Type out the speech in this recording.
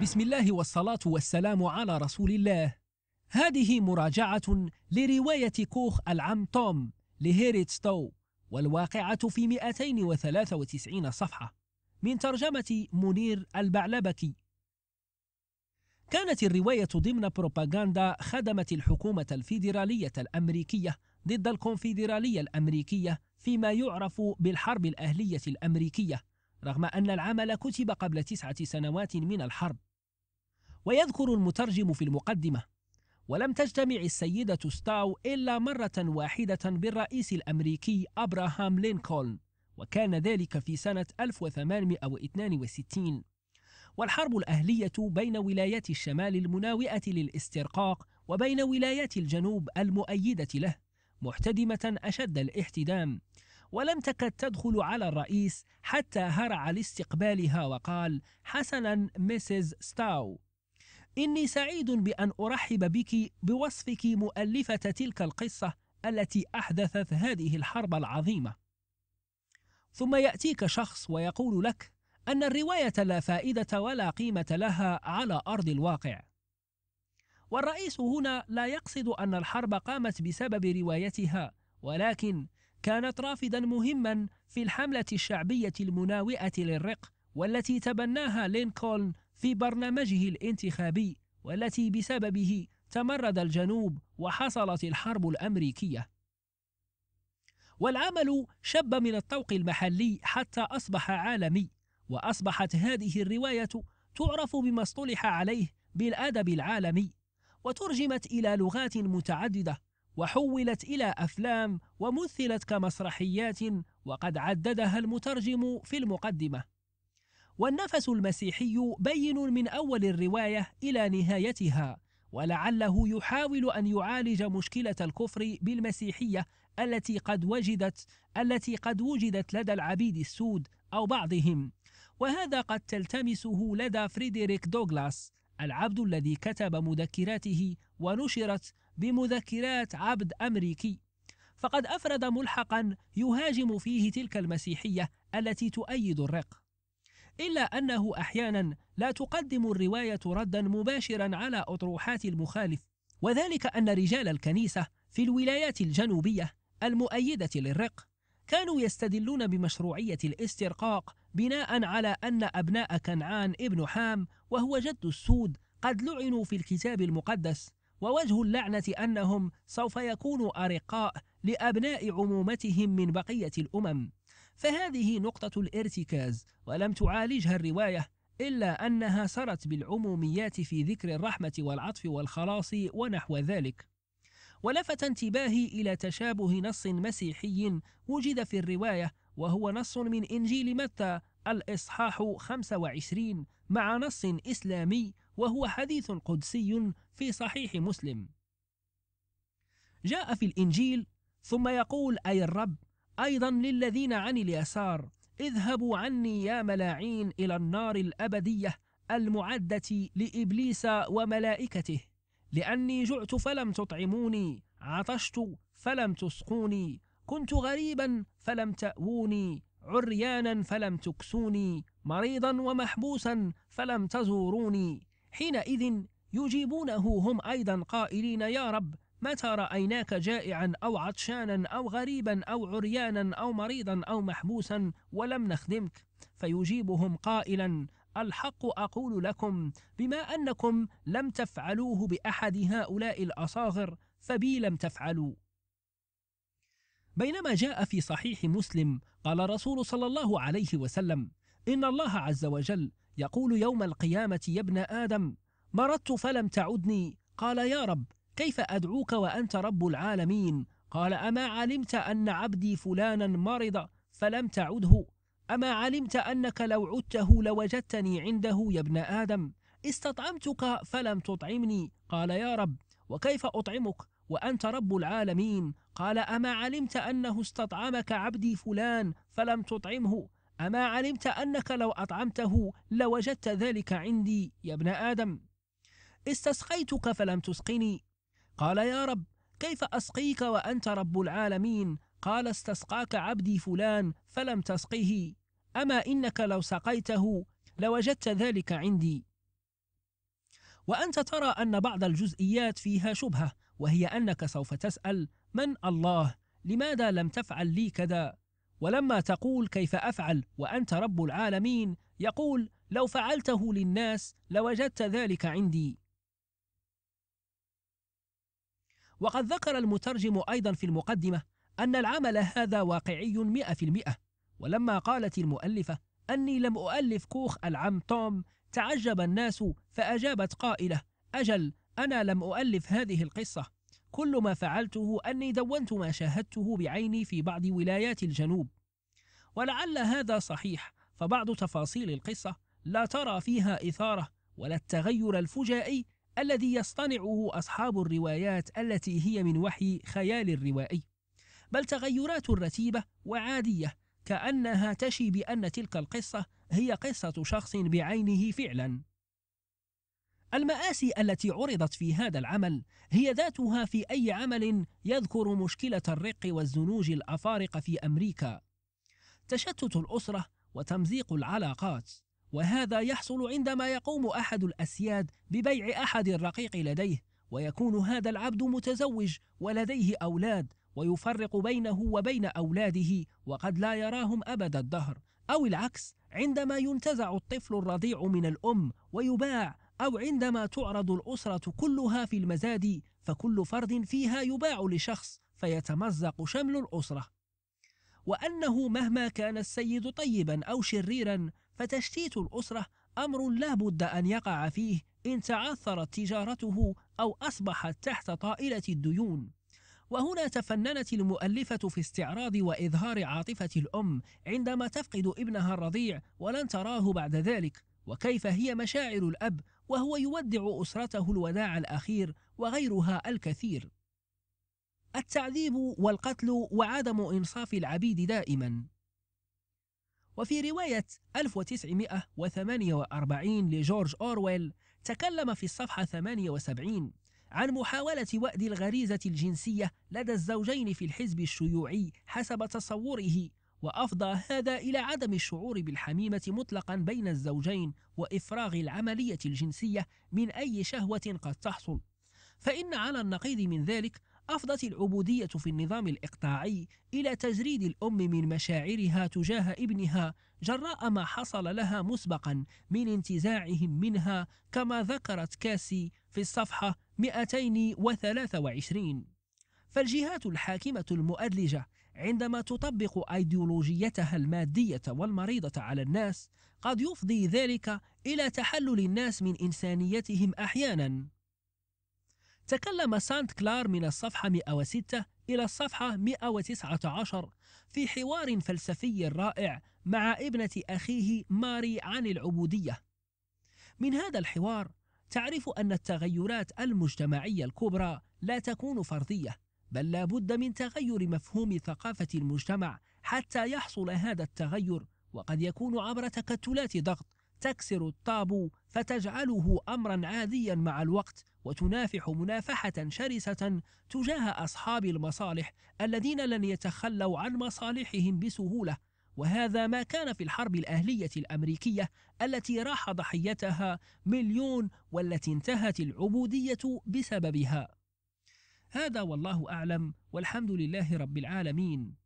بسم الله والصلاة والسلام على رسول الله هذه مراجعة لرواية كوخ العم توم لهيريت ستو والواقعة في 293 صفحة من ترجمة منير البعلبكي كانت الرواية ضمن بروباغاندا خدمت الحكومة الفيدرالية الأمريكية ضد الكونفدرالية الأمريكية فيما يعرف بالحرب الأهلية الأمريكية رغم أن العمل كتب قبل تسعة سنوات من الحرب ويذكر المترجم في المقدمة ولم تجتمع السيدة ستاو إلا مرة واحدة بالرئيس الأمريكي أبراهام لينكولن وكان ذلك في سنة 1862 والحرب الأهلية بين ولايات الشمال المناوئة للاسترقاق وبين ولايات الجنوب المؤيدة له محتدمة أشد الاحتدام ولم تكد تدخل على الرئيس حتى هرع لاستقبالها وقال حسنا ميسيز ستاو إني سعيد بأن أرحب بك بوصفك مؤلفة تلك القصة التي أحدثت هذه الحرب العظيمة. ثم يأتيك شخص ويقول لك أن الرواية لا فائدة ولا قيمة لها على أرض الواقع. والرئيس هنا لا يقصد أن الحرب قامت بسبب روايتها، ولكن كانت رافدا مهما في الحملة الشعبية المناوئة للرق والتي تبناها لينكولن في برنامجه الانتخابي والتي بسببه تمرد الجنوب وحصلت الحرب الامريكيه والعمل شب من الطوق المحلي حتى اصبح عالمي واصبحت هذه الروايه تعرف بما اصطلح عليه بالادب العالمي وترجمت الى لغات متعدده وحولت الى افلام ومثلت كمسرحيات وقد عددها المترجم في المقدمه والنفس المسيحي بين من أول الرواية إلى نهايتها ولعله يحاول أن يعالج مشكلة الكفر بالمسيحية التي قد وجدت التي قد وجدت لدى العبيد السود أو بعضهم وهذا قد تلتمسه لدى فريدريك دوغلاس العبد الذي كتب مذكراته ونشرت بمذكرات عبد أمريكي فقد أفرد ملحقا يهاجم فيه تلك المسيحية التي تؤيد الرق إلا أنه أحيانا لا تقدم الرواية ردا مباشرا على أطروحات المخالف وذلك أن رجال الكنيسة في الولايات الجنوبية المؤيدة للرق كانوا يستدلون بمشروعية الاسترقاق بناء على أن أبناء كنعان ابن حام وهو جد السود قد لعنوا في الكتاب المقدس ووجه اللعنة أنهم سوف يكونوا أرقاء لأبناء عمومتهم من بقية الأمم فهذه نقطة الارتكاز ولم تعالجها الرواية إلا أنها سرت بالعموميات في ذكر الرحمة والعطف والخلاص ونحو ذلك ولفت انتباهي إلى تشابه نص مسيحي وجد في الرواية وهو نص من إنجيل متى الإصحاح 25 مع نص إسلامي وهو حديث قدسي في صحيح مسلم جاء في الإنجيل ثم يقول أي الرب أيضا للذين عن اليسار اذهبوا عني يا ملاعين إلى النار الأبدية المعدة لإبليس وملائكته لأني جعت فلم تطعموني عطشت فلم تسقوني كنت غريبا فلم تأووني عريانا فلم تكسوني مريضا ومحبوسا فلم تزوروني حينئذ يجيبونه هم أيضا قائلين يا رب متى رأيناك جائعا أو عطشانا أو غريبا أو عريانا أو مريضا أو محبوسا ولم نخدمك فيجيبهم قائلا الحق أقول لكم بما أنكم لم تفعلوه بأحد هؤلاء الأصاغر فبي لم تفعلوا بينما جاء في صحيح مسلم قال رسول صلى الله عليه وسلم إن الله عز وجل يقول يوم القيامة يا ابن آدم مرضت فلم تعدني قال يا رب كيف أدعوك وأنت رب العالمين قال أما علمت أن عبدي فلانا مرض فلم تعده أما علمت أنك لو عدته لوجدتني عنده يا ابن آدم استطعمتك فلم تطعمني قال يا رب وكيف أطعمك وأنت رب العالمين قال أما علمت أنه استطعمك عبدي فلان فلم تطعمه أما علمت أنك لو أطعمته لوجدت ذلك عندي يا ابن آدم استسقيتك فلم تسقني قال يا رب كيف أسقيك وأنت رب العالمين قال استسقاك عبدي فلان فلم تسقه أما إنك لو سقيته لوجدت ذلك عندي وأنت ترى أن بعض الجزئيات فيها شبهة وهي أنك سوف تسأل من الله لماذا لم تفعل لي كذا ولما تقول كيف أفعل وأنت رب العالمين يقول لو فعلته للناس لوجدت ذلك عندي وقد ذكر المترجم أيضا في المقدمة أن العمل هذا واقعي مئة في المئة ولما قالت المؤلفة أني لم أؤلف كوخ العم توم تعجب الناس فأجابت قائلة أجل أنا لم أؤلف هذه القصة كل ما فعلته أني دونت ما شاهدته بعيني في بعض ولايات الجنوب ولعل هذا صحيح فبعض تفاصيل القصة لا ترى فيها إثارة ولا التغير الفجائي الذي يصطنعه أصحاب الروايات التي هي من وحي خيال الروائي بل تغيرات رتيبة وعادية كأنها تشي بأن تلك القصة هي قصة شخص بعينه فعلا المآسي التي عرضت في هذا العمل هي ذاتها في أي عمل يذكر مشكلة الرق والزنوج الأفارقة في أمريكا تشتت الأسرة وتمزيق العلاقات وهذا يحصل عندما يقوم أحد الأسياد ببيع أحد الرقيق لديه ويكون هذا العبد متزوج ولديه أولاد ويفرق بينه وبين أولاده وقد لا يراهم أبد الدهر أو العكس عندما ينتزع الطفل الرضيع من الأم ويباع أو عندما تعرض الأسرة كلها في المزاد فكل فرد فيها يباع لشخص فيتمزق شمل الأسرة وأنه مهما كان السيد طيبا أو شريرا فتشتيت الأسرة أمر لا بد أن يقع فيه إن تعثرت تجارته أو أصبحت تحت طائلة الديون وهنا تفننت المؤلفة في استعراض وإظهار عاطفة الأم عندما تفقد ابنها الرضيع ولن تراه بعد ذلك وكيف هي مشاعر الأب وهو يودع أسرته الوداع الأخير وغيرها الكثير التعذيب والقتل وعدم إنصاف العبيد دائما وفي رواية 1948 لجورج أورويل تكلم في الصفحة 78 عن محاولة وأد الغريزة الجنسية لدى الزوجين في الحزب الشيوعي حسب تصوره وأفضى هذا إلى عدم الشعور بالحميمة مطلقا بين الزوجين وإفراغ العملية الجنسية من أي شهوة قد تحصل فإن على النقيض من ذلك أفضت العبودية في النظام الإقطاعي إلى تجريد الأم من مشاعرها تجاه ابنها جراء ما حصل لها مسبقا من انتزاعهم منها كما ذكرت كاسي في الصفحة 223 فالجهات الحاكمة المؤدلجة عندما تطبق أيديولوجيتها المادية والمريضة على الناس قد يفضي ذلك إلى تحلل الناس من إنسانيتهم أحيانا تكلم سانت كلار من الصفحة 106 إلى الصفحة 119 في حوار فلسفي رائع مع ابنة أخيه ماري عن العبودية. من هذا الحوار تعرف أن التغيرات المجتمعية الكبرى لا تكون فردية، بل لا بد من تغير مفهوم ثقافة المجتمع حتى يحصل هذا التغير، وقد يكون عبر تكتلات ضغط تكسر الطابو فتجعله أمرا عاديا مع الوقت وتنافح منافحة شرسة تجاه أصحاب المصالح الذين لن يتخلوا عن مصالحهم بسهولة وهذا ما كان في الحرب الأهلية الأمريكية التي راح ضحيتها مليون والتي انتهت العبودية بسببها هذا والله أعلم والحمد لله رب العالمين